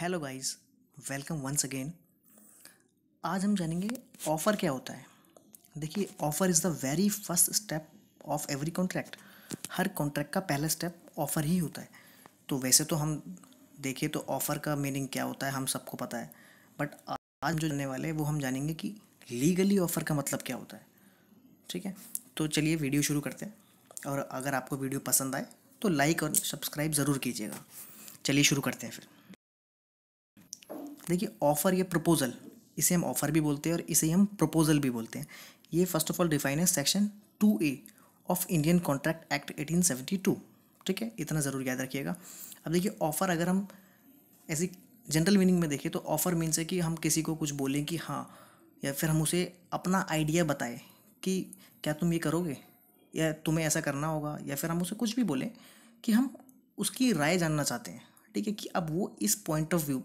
hello guys welcome once again आज हम जानेंगे ऑफ़र क्या होता है देखिए offer is the very first step of every contract हर कॉन्ट्रैक्ट का पहला स्टेप ऑफ़र ही होता है तो वैसे तो हम देखें तो ऑफ़र का मीनिंग क्या होता है हम सबको पता है बट आज जो जानने वाले हैं वो हम जानेंगे कि लीगली ऑफ़र का मतलब क्या होता है ठीक है तो चलिए वीडियो शुरू करते हैं और अगर आपको वीडियो पसंद आए तो लाइक और सब्सक्राइब ज़रूर कीजिएगा चलिए शुरू करते हैं फिर देखिए ऑफ़र या प्रपोज़ल इसे हम ऑफ़र भी बोलते हैं और इसे हम प्रपोज़ल भी बोलते हैं ये फर्स्ट ऑफ ऑल डिफाइन है section two A of Indian Contract Act eighteen two ठीक है इतना ज़रूर याद रखिएगा अब देखिए ऑफ़र अगर हम ऐसी जनरल मीनिंग में देखें तो ऑफ़र मीन्स है कि हम किसी को कुछ बोलें कि हाँ या फिर हम उसे अपना आइडिया बताएं कि क्या तुम ये करोगे या तुम्हें ऐसा करना होगा या फिर हम उसे कुछ भी बोलें कि हम उसकी राय जानना चाहते हैं ठीक है कि अब वो इस पॉइंट ऑफ व्यू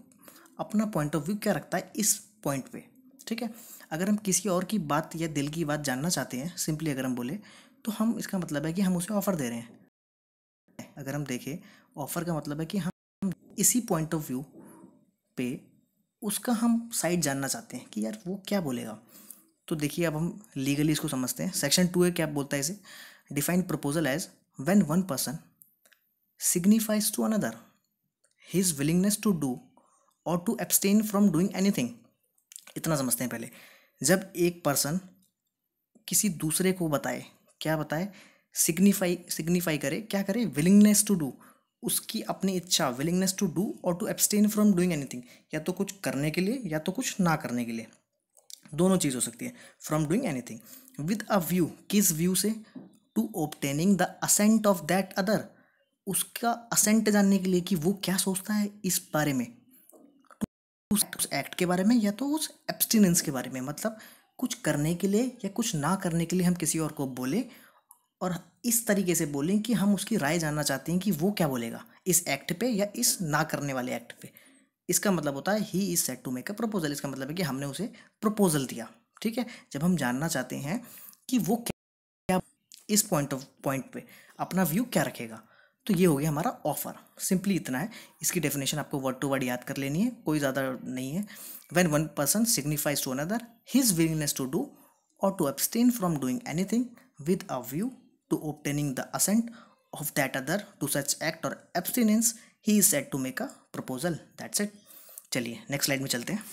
अपना पॉइंट ऑफ व्यू क्या रखता है इस पॉइंट पे ठीक है अगर हम किसी और की बात या दिल की बात जानना चाहते हैं सिंपली अगर हम बोले तो हम इसका मतलब है कि हम उसे ऑफ़र दे रहे हैं अगर हम देखें ऑफ़र का मतलब है कि हम इसी पॉइंट ऑफ व्यू पे उसका हम साइड जानना चाहते हैं कि यार वो क्या बोलेगा तो देखिए अब हम लीगली इसको समझते हैं सेक्शन टू ए क्या बोलता है इसे define proposal as when one person signifies to another his willingness to do और to abstain from doing anything इतना समझते हैं पहले जब एक पर्सन किसी दूसरे को बताए क्या बताए सिग्निफाई सिग्निफाई करे क्या करे विलिंगनेस टू डू उसकी अपनी इच्छा विलिंगनेस टू डू और to abstain from doing anything या तो कुछ करने के लिए या तो कुछ ना करने के लिए दोनों चीज़ हो सकती है from doing anything with a view किस व्यू से to obtaining the assent of that other उसका असेंट जानने के लिए कि वो क्या सोचता है इस बारे में एक्ट के बारे में या तो उस एब्सटिनेंस के बारे में मतलब कुछ करने के लिए या कुछ ना करने के लिए हम किसी और को बोलें और इस तरीके से बोलें कि हम उसकी राय जानना चाहते हैं कि वो क्या बोलेगा इस एक्ट पे या इस ना करने वाले एक्ट पे इसका मतलब होता है he is set to make a proposal इसका मतलब है कि हमने उसे प्रपोजल दिया ठीक है जब हम जानना चाहते हैं कि वो क्या इस पॉइंट ऑफ पॉइंट पे अपना व्यू क्या रखेगा तो ये हो गया हमारा ऑफर सिंपली इतना है इसकी डेफिनेशन आपको वर्ड टू वर्ड याद कर लेनी है कोई ज़्यादा नहीं है when one person signifies to another his willingness to do और to abstain from doing anything with a view to obtaining the assent of that other to such act और abstinence he is set to make a proposal that's it चलिए next slide में चलते हैं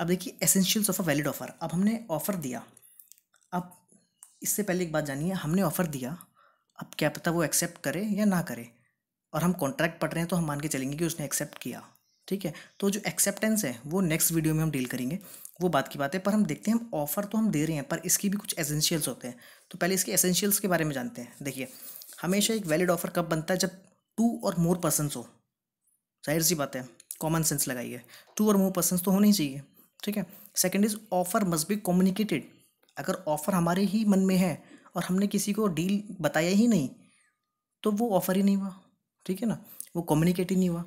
अब देखिए essentials of a valid offer अब हमने offer दिया अब इससे पहले एक बात जानिए हमने ऑफर दिया अब क्या पता वो एक्सेप्ट करे या ना करे और हम कॉन्ट्रैक्ट पढ़ रहे हैं तो हम मान के चलेंगे कि उसने एक्सेप्ट किया ठीक है तो जो एक्सेप्टेंस है वो नेक्स्ट वीडियो में हम डील करेंगे वो बात की बात है पर हम देखते हैं हम ऑफ़र तो हम दे रहे हैं पर इसकी भी कुछ एसेंशियल्स होते हैं तो पहले इसके एसेंशियल्स के बारे में जानते हैं देखिए हमेशा एक वैलिड ऑफ़र कब बनता है जब टू और मोर पर्सनस हो जाहिर सी बात है कॉमन सेंस लगाइए टू और मोर पर्सनस तो होने ही चाहिए ठीक है second is offer must be communicated अगर ऑफ़र हमारे ही मन में है और हमने किसी को डील बताया ही नहीं तो वो ऑफ़र ही नहीं हुआ ठीक है ना वो कम्युनिकेट ही नहीं हुआ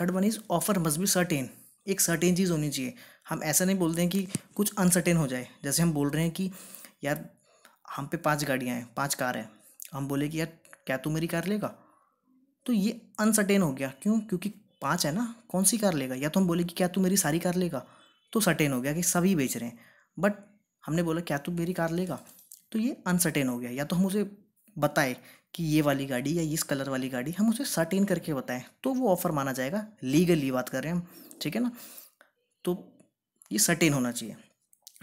third one is offer must be certain एक सर्टेन चीज़ होनी चाहिए हम ऐसा नहीं बोलते हैं कि कुछ अनसर्टेन हो जाए जैसे हम बोल रहे हैं कि यार हम पे पांच गाड़ियाँ हैं पांच कार हैं हम बोले कि यार क्या तू मेरी कार लेगा तो ये अनसर्टेन हो गया क्यों क्योंकि पाँच है ना कौन सी कार लेगा या तो हम बोले कि क्या तू मेरी सारी कार लेगा तो सर्टेन हो गया कि सभी बेच रहे हैं बट हमने बोला क्या तू मेरी कार लेगा तो ये अनसर्टेन हो गया या तो हम उसे बताएं कि ये वाली गाड़ी या इस कलर वाली गाड़ी हम उसे सर्टेन करके बताएं तो वो ऑफ़र माना जाएगा लीगली बात कर रहे हैं हम ठीक है ना तो ये सर्टेन होना चाहिए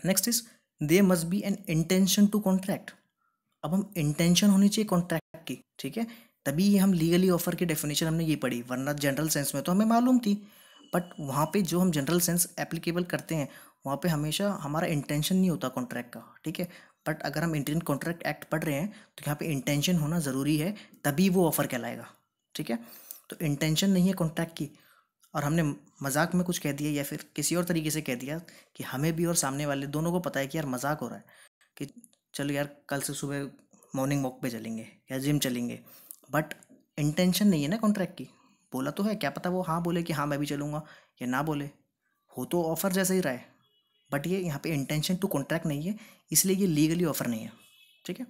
next is there must be an intention to contract अब हम इंटेंशन होनी चाहिए कॉन्ट्रैक्ट की ठीक है तभी ये हम लीगली ऑफर की डेफिनेशन हमने ये पढ़ी वरना जनरल सेंस में तो हमें मालूम थी बट वहाँ पे जो हम जनरल सेंस एप्लीकेबल करते हैं वहाँ पे हमेशा हमारा इंटेंशन नहीं होता कॉन्ट्रैक्ट का ठीक है बट अगर हम इंटरन कॉन्ट्रैक्ट एक्ट पढ़ रहे हैं तो यहाँ पे इंटेंशन होना ज़रूरी है तभी वो ऑफ़र कहलाएगा ठीक है तो इंटेंशन नहीं है कॉन्ट्रैक्ट की और हमने मजाक में कुछ कह दिया या फिर किसी और तरीके से कह दिया कि हमें भी और सामने वाले दोनों को पता है कि यार मजाक हो रहा है कि चलो यार कल से सुबह मॉर्निंग वॉक पे चलेंगे या जिम चलेंगे बट इंटेंशन नहीं है ना कॉन्ट्रैक्ट की बोला तो है क्या पता वो हाँ बोले कि हाँ मैं भी चलूँगा या ना बोले हो तो ऑफ़र जैसा ही रहा है बट ये यहाँ पे इंटेंशन टू कॉन्ट्रैक्ट नहीं है इसलिए ये लीगली ऑफर नहीं है ठीक है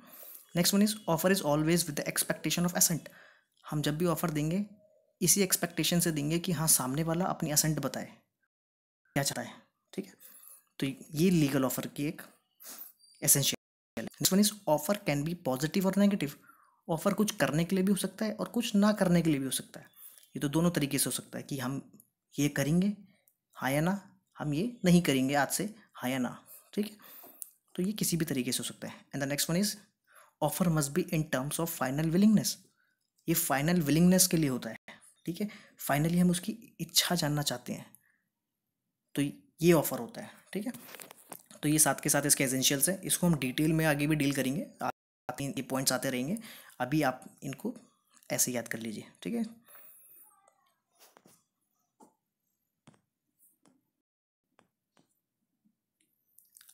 next one is offer is always with the expectation of assent हम जब भी ऑफर देंगे इसी एक्सपेक्टेशन से देंगे कि हाँ सामने वाला अपनी असेंट बताए क्या चाहता है ठीक है तो ये लीगल ऑफर की एक essential next one is offer can be positive और नेगेटिव ऑफर कुछ करने के लिए भी हो सकता है और कुछ ना करने के लिए भी हो सकता है ये तो दोनों तरीके से हो सकता है कि हम ये करेंगे हाँ या ना हम ये नहीं करेंगे आज से हाँ या ना ठीक है तो ये किसी भी तरीके से हो सकता है and the next one is offer must be in terms of final willingness ये फाइनल विलिंगनेस के लिए होता है ठीक है फाइनली हम उसकी इच्छा जानना चाहते हैं तो ये ऑफर होता है ठीक है तो ये साथ के साथ इसके एजेंशियल्स हैं इसको हम डिटेल में आगे भी डील करेंगे आते ये पॉइंट्स आते रहेंगे अभी आप इनको ऐसे याद कर लीजिए ठीक है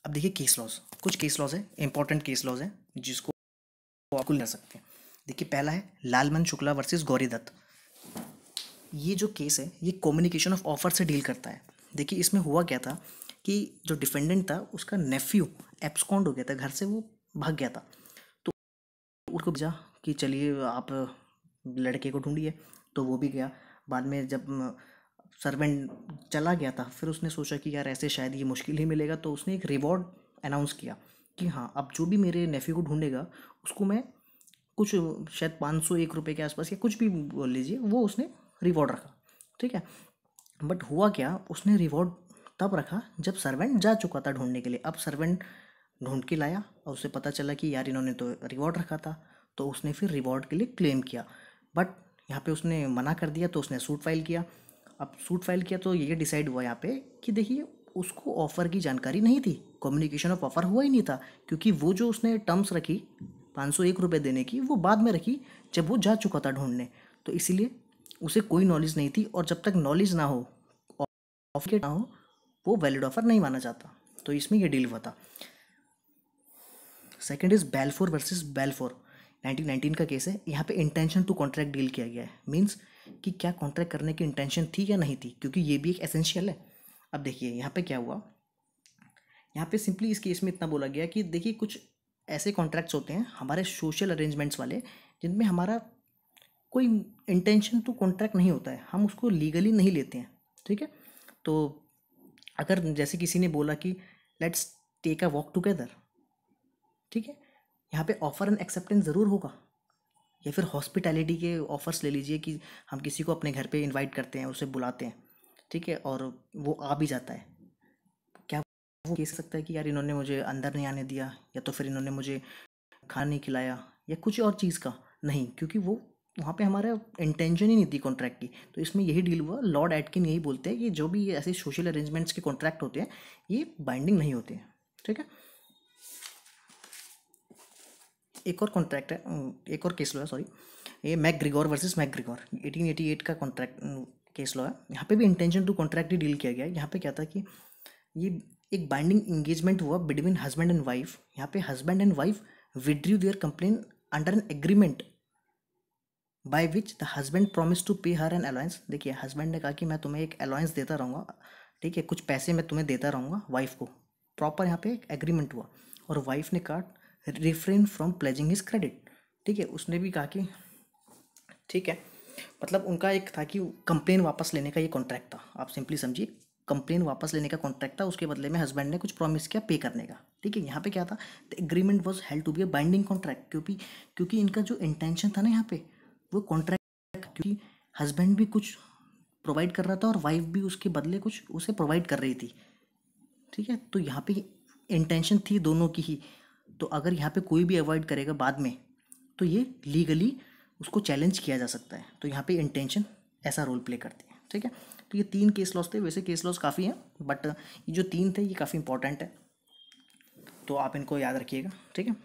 अब देखिए केस लॉज कुछ केस लॉज है इंपॉर्टेंट केस लॉज है जिसको आपको ले सकते हैं देखिए पहला है लालमन शुक्ला वर्सेस गौरी दत्त ये जो केस है ये कम्युनिकेशन ऑफ ऑफर से डील करता है देखिए इसमें हुआ क्या था कि जो डिफेंडेंट था उसका नेफ्यू एब्सकॉन्ड हो गया था घर से वो भाग गया था तो उसको भेजा कि चलिए आप लड़के को ढूंढिए तो वो भी गया बाद में जब सर्वेंट चला गया था फिर उसने सोचा कि यार ऐसे शायद ये मुश्किल ही मिलेगा तो उसने एक रिवॉर्ड अनाउंस किया कि हाँ अब जो भी मेरे नेफ़्यू को ढूंढेगा उसको मैं कुछ शायद पाँच सौ एक रुपये के आसपास या कुछ भी बोल लीजिए वो उसने रिवॉर्ड रखा ठीक है बट हुआ क्या उसने रिवॉर्ड तब रखा जब सर्वेंट जा चुका था ढूंढने के लिए अब सर्वेंट ढूंढ के लाया और उसे पता चला कि यार इन्होंने तो रिवॉर्ड रखा था तो उसने फिर रिवॉर्ड के लिए क्लेम किया बट यहाँ पे उसने मना कर दिया तो उसने सूट फाइल किया अब सूट फाइल किया तो ये डिसाइड हुआ यहाँ पे कि देखिए उसको ऑफ़र की जानकारी नहीं थी कम्युनिकेशन ऑफ ऑफ़र हुआ ही नहीं था क्योंकि वो जो उसने टर्म्स रखी पाँच सौ एक रुपये देने की वो बाद में रखी जब वो जा चुका था ढूंढने तो इसीलिए उसे कोई नॉलेज नहीं थी और जब तक नॉलेज ना हो ऑफर ना हो वो वैलिड ऑफ़र नहीं माना जाता तो इसमें यह डील हुआ था second is Balfour versus Balfour nineteen nineteen का केस है यहाँ पे इंटेंशन टू कॉन्ट्रैक्ट डील किया गया है मीन्स कि क्या कॉन्ट्रैक्ट करने की इंटेंशन थी या नहीं थी क्योंकि ये भी एक एसेंशियल है अब देखिए यहाँ पे क्या हुआ यहाँ पे सिंपली इस केस में इतना बोला गया कि देखिए कुछ ऐसे कॉन्ट्रैक्ट्स होते हैं हमारे सोशल अरेंजमेंट्स वाले जिनमें हमारा कोई इंटेंशन टू कॉन्ट्रैक्ट नहीं होता है हम उसको लीगली नहीं लेते हैं ठीक है तो अगर जैसे किसी ने बोला कि let's take a walk together ठीक है यहाँ पे ऑफर एंड एक्सेप्टेंस ज़रूर होगा या फिर हॉस्पिटैलिटी के ऑफ़र्स ले लीजिए कि हम किसी को अपने घर पे इनवाइट करते हैं उसे बुलाते हैं ठीक है और वो आ भी जाता है क्या वो कह सकता है कि यार इन्होंने मुझे अंदर नहीं आने दिया या तो फिर इन्होंने मुझे खाना नहीं खिलाया या कुछ और चीज़ का नहीं क्योंकि वो वहाँ पे हमारा इंटेंशन ही नहीं थी कॉन्ट्रैक्ट की तो इसमें यही डील हुआ लॉर्ड एटकिन यही बोलते हैं कि जो भी ऐसे सोशल अरेंजमेंट्स के कॉन्ट्रैक्ट होते हैं ये बाइंडिंग नहीं होते हैं ठीक है एक और कॉन्ट्रैक्ट है एक और केस लॉ है सॉरी ये McGregor versus McGregor eighteen eighty eight का कॉन्ट्रैक्ट केस लॉ है यहाँ पे भी इंटेंशन टू कॉन्ट्रैक्ट ही डील किया गया यहाँ पे क्या था कि ये एक बाइंडिंग इंगेजमेंट हुआ बिटवीन हस्बैंड एंड वाइफ यहाँ पे husband and wife withdrew their complaint under an agreement by which the husband promise to pay her an allowance देखिए हस्बैंड ने कहा कि मैं तुम्हें एक अलाउंस देता रहूँगा ठीक है कुछ पैसे मैं तुम्हें देता रहूँगा वाइफ को प्रॉपर यहाँ पे एक एग्रीमेंट हुआ और वाइफ ने कहा refrain from pledging his credit ठीक है उसने भी कहा कि ठीक है मतलब उनका एक था कि कंप्लेन वापस लेने का ये कॉन्ट्रैक्ट था आप सिंपली समझिए कंप्लेन वापस लेने का कॉन्ट्रैक्ट था उसके बदले में हस्बैंड ने कुछ प्रॉमिस किया पे करने का ठीक है यहाँ पे क्या था the agreement was held to be a binding contract क्योंकि क्योंकि इनका जो इंटेंशन था ना यहाँ पे वो कॉन्ट्रैक्ट क्योंकि हस्बैंड भी कुछ प्रोवाइड कर रहा था और वाइफ भी उसके बदले कुछ उसे प्रोवाइड कर रही थी ठीक है तो यहाँ पे इंटेंशन थी दोनों की ही तो अगर यहाँ पे कोई भी अवॉइड करेगा बाद में तो ये लीगली उसको चैलेंज किया जा सकता है तो यहाँ पे इंटेंशन ऐसा रोल प्ले करती है ठीक है तो ये तीन केस लॉस थे वैसे केस लॉस काफ़ी हैं बट ये जो तीन थे ये काफ़ी इंपॉर्टेंट है तो आप इनको याद रखिएगा ठीक है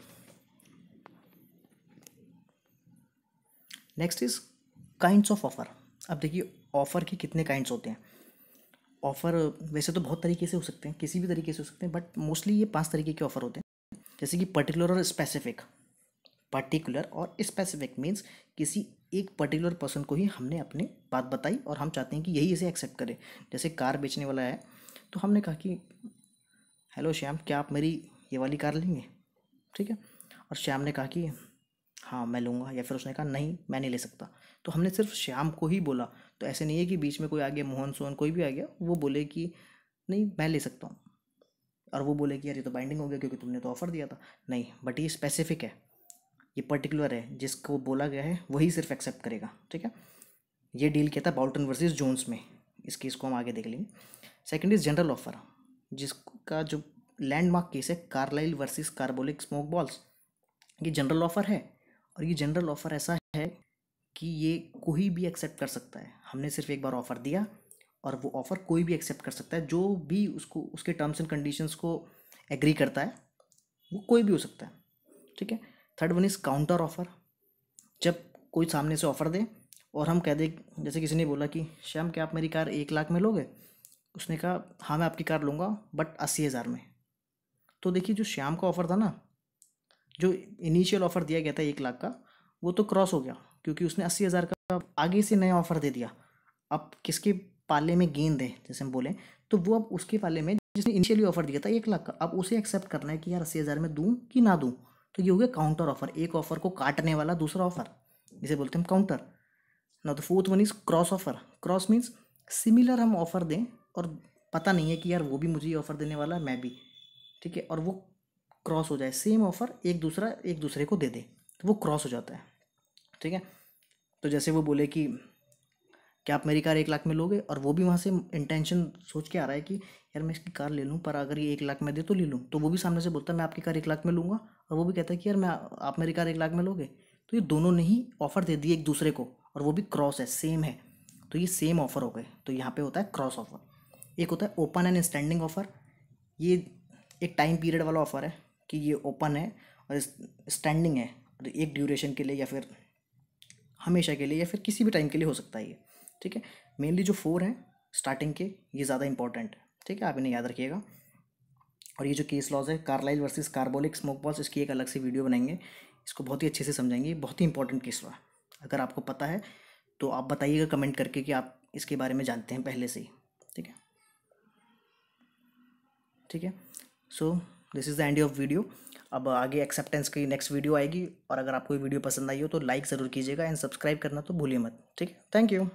next is kinds of offer अब देखिए ऑफ़र के कितने काइंड्स होते हैं ऑफ़र वैसे तो बहुत तरीके से हो सकते हैं किसी भी तरीके से हो सकते हैं बट मोस्टली ये पांच तरीके के ऑफ़र होते हैं जैसे कि पर्टिकुलर और स्पेसिफिक पर्टिकुलर और स्पेसिफिक मीन्स किसी एक पर्टिकुलर पर्सन को ही हमने अपनी बात बताई और हम चाहते हैं कि यही इसे एक्सेप्ट करें जैसे कार बेचने वाला है तो हमने कहा कि हेलो श्याम क्या आप मेरी ये वाली कार लेंगे ठीक है और श्याम ने कहा कि हाँ मैं लूँगा या फिर उसने कहा नहीं मैं नहीं ले सकता तो हमने सिर्फ श्याम को ही बोला तो ऐसे नहीं है कि बीच में कोई आ गया मोहन सोहन कोई भी आ गया वो बोले कि नहीं मैं ले सकता हूँ और वो बोले कि यार ये तो बाइंडिंग हो गया क्योंकि तुमने तो ऑफ़र दिया था नहीं बट ये स्पेसिफिक है ये पर्टिकुलर है जिसको बोला गया है वही सिर्फ एक्सेप्ट करेगा ठीक है ये डील किया था बाउल्टन वर्सेस जोन्स में इस केस को हम आगे देख लेंगे सेकेंड इज़ जनरल ऑफर जिसका जो लैंडमार्क केस है Carlill versus Carbolic Smoke Balls ये जनरल ऑफ़र है और ये जनरल ऑफ़र ऐसा है कि ये कोई भी एक्सेप्ट कर सकता है हमने सिर्फ एक बार ऑफ़र दिया और वो ऑफ़र कोई भी एक्सेप्ट कर सकता है जो भी उसको उसके टर्म्स एंड कंडीशंस को एग्री करता है वो कोई भी हो सकता है ठीक है third one is counter offer जब कोई सामने से ऑफ़र दे और हम कह दें जैसे किसी ने बोला कि श्याम क्या आप मेरी कार एक लाख में लोगे उसने कहा हाँ मैं आपकी कार लूँगा बट अस्सी हज़ार में तो देखिए जो श्याम का ऑफ़र था ना जो इनिशियल ऑफ़र दिया गया था एक लाख का वो तो क्रॉस हो गया क्योंकि उसने अस्सी हज़ार का आगे से नया ऑफ़र दे दिया अब किसके पाले में गेंद है जैसे हम बोलें तो वो अब उसके पाले में जिसने इनिशियली ऑफर दिया था एक लाख का अब उसे एक्सेप्ट करना है कि यार अस्सी हज़ार में दूँ कि ना दूँ तो ये हो गया काउंटर ऑफर एक ऑफर को काटने वाला दूसरा ऑफर जिसे बोलते हैं काउंटर ना तो fourth one is cross offer cross means similar हम ऑफर दें और पता नहीं है कि यार वो भी मुझे ऑफर देने वाला है मैं भी ठीक है और वो क्रॉस हो जाए सेम ऑफर एक दूसरा एक दूसरे को दे दे तो वो क्रॉस हो जाता है ठीक है तो जैसे वो बोले कि कि आप मेरी कार एक लाख में लोगे और वो भी वहाँ से इंटेंशन सोच के आ रहा है कि यार मैं इसकी कार ले लूँ पर अगर ये एक लाख में दे तो ले लूँ तो वो भी सामने से बोलता है मैं आपकी कार एक लाख में लूँगा और वो भी कहता है कि यार मैं आप मेरी कार एक लाख में लोगे तो ये दोनों ने ही ऑफ़र दे दिए एक दूसरे को और वो भी क्रॉस है सेम है तो ये सेम ऑफ़र हो गए तो यहाँ पर होता है क्रॉस ऑफ़र एक होता है ओपन एंड स्टैंडिंग ऑफ़र ये एक टाइम पीरियड वाला ऑफ़र है कि ये ओपन है और स्टैंडिंग है तो एक ड्यूरेशन के लिए या फिर हमेशा के लिए या फिर किसी भी टाइम के लिए हो सकता है ये ठीक है मेनली जो फोर हैं स्टार्टिंग के ये ज़्यादा इंपॉर्टेंट है ठीक है आप इन्हें याद रखिएगा और ये जो केस लॉज है Carlill versus Carbolic Smoke Balls इसकी एक अलग से वीडियो बनाएंगे इसको बहुत ही अच्छे से समझाएंगे बहुत ही इंपॉर्टेंट केस लॉ अगर आपको पता है तो आप बताइएगा कमेंट करके कि आप इसके बारे में जानते हैं पहले से ही ठीक है ठीक है so this is the end of video अब आगे एक्सेप्टेंस की नेक्स्ट वीडियो आएगी और अगर आपको ये वीडियो पसंद आई हो तो लाइक ज़रूर कीजिएगा एंड सब्सक्राइब करना तो भूलिए मत ठीक है थैंक यू